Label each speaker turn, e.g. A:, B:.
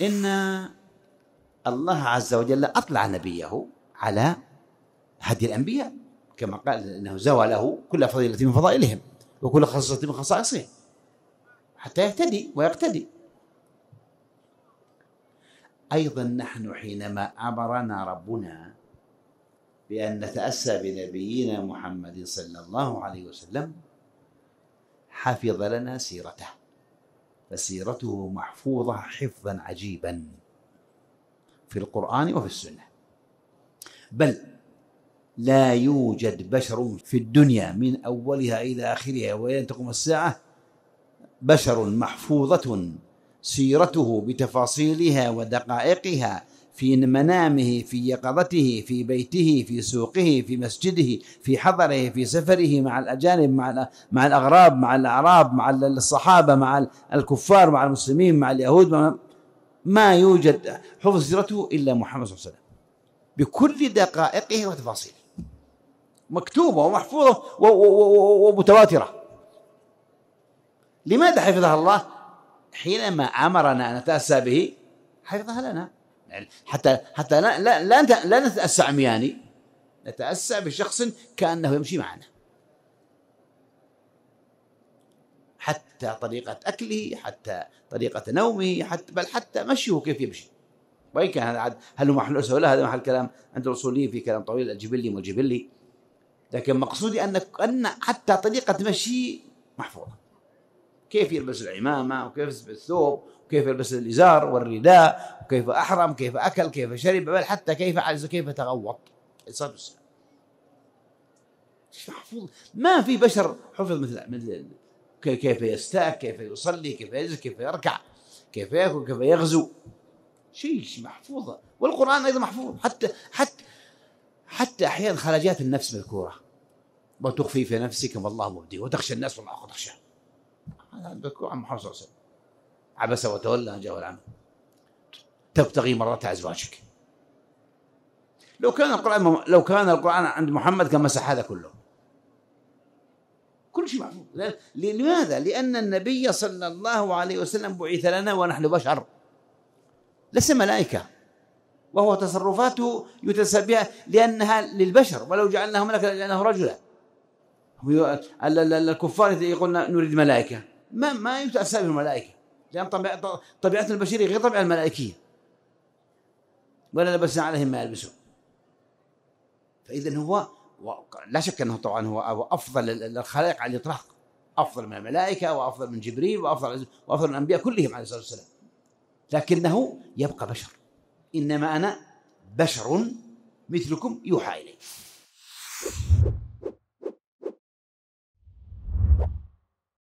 A: إن الله عز وجل أطلع نبيه على هدي الأنبياء كما قال إنه زوى له كل فضيلة من فضائلهم وكل خصيصة من خصائصهم حتى يهتدي ويقتدي أيضا نحن حينما أمرنا ربنا بأن نتأسى بنبينا محمد صلى الله عليه وسلم حفظ لنا سيرته فسيرته محفوظة حفظا عجيبا في القرآن وفي السنة بل لا يوجد بشر في الدنيا من أولها إلى آخرها وإلى تقوم الساعة بشر محفوظة سيرته بتفاصيلها ودقائقها في منامه في يقظته في بيته في سوقه في مسجده في حضره في سفره مع الأجانب مع مع الأغراب مع الأعراب مع الصحابة مع الكفار مع المسلمين مع اليهود مع ما يوجد حفظ سيرته إلا محمد صلى الله عليه وسلم بكل دقائقه وتفاصيله مكتوبة ومحفوظة ومتواترة لماذا حفظها الله حينما أمرنا أن نتأسى به حفظها لنا حتى حتى لا لا لا, لا نتأسى عمياني نتأسى بشخص كأنه يمشي معنا حتى طريقة أكله حتى طريقة نومه حتى بل حتى مشيه كيف يمشي وإن كان هذا عاد هل هو محل أسوة ولا هذا محل كلام عند الأصوليين في كلام طويل الجبلي والجبلي لكن مقصودي أن أن حتى طريقة مشي محفوظة كيف يلبس العمامة وكيف يلبس الثوب وكيف يلبس الإزار والرداء وكيف أحرم كيف أكل كيف شرب بل حتى كيف عز كيف تغوط الصلاة والسلام محفوظ ما في بشر حفظ مثل مثل كيف يستاك كيف يصلي كيف يجلس كيف يركع كيف ياكل كيف يغزو شيء محفوظ والقرآن أيضا محفوظ حتى حتى حتى أحيانا خرجات النفس مذكورة وتخفي في نفسك ما الله مبديه وتخشى الناس والله تخشى عندك عن محمد صلى الله عليه وسلم عبس وتولى ان جاءه العمى تبتغي مرات ازواجك لو كان القران لو كان القران عند محمد كان مسح هذا كله كل شيء معروف لماذا؟ لان النبي صلى الله عليه وسلم بعث لنا ونحن بشر ليس ملائكه وهو تصرفاته يتسبب بها لانها للبشر ولو جعلناه ملكا لانه رجلا الكفار يقولون نريد ملائكه ما ما يمكن بالملائكه الملائكة لأن طبيعتنا البشرية غير طبيعة الملائكية ولا لبسنا عليهم ما يلبسون فإذا هو لا شك أنه طبعا هو أفضل الخلائق على الإطلاق أفضل من الملائكة وأفضل من جبريل وأفضل وأفضل من الأنبياء كلهم عليه الصلاة والسلام لكنه يبقى بشر إنما أنا بشر مثلكم يوحى إليه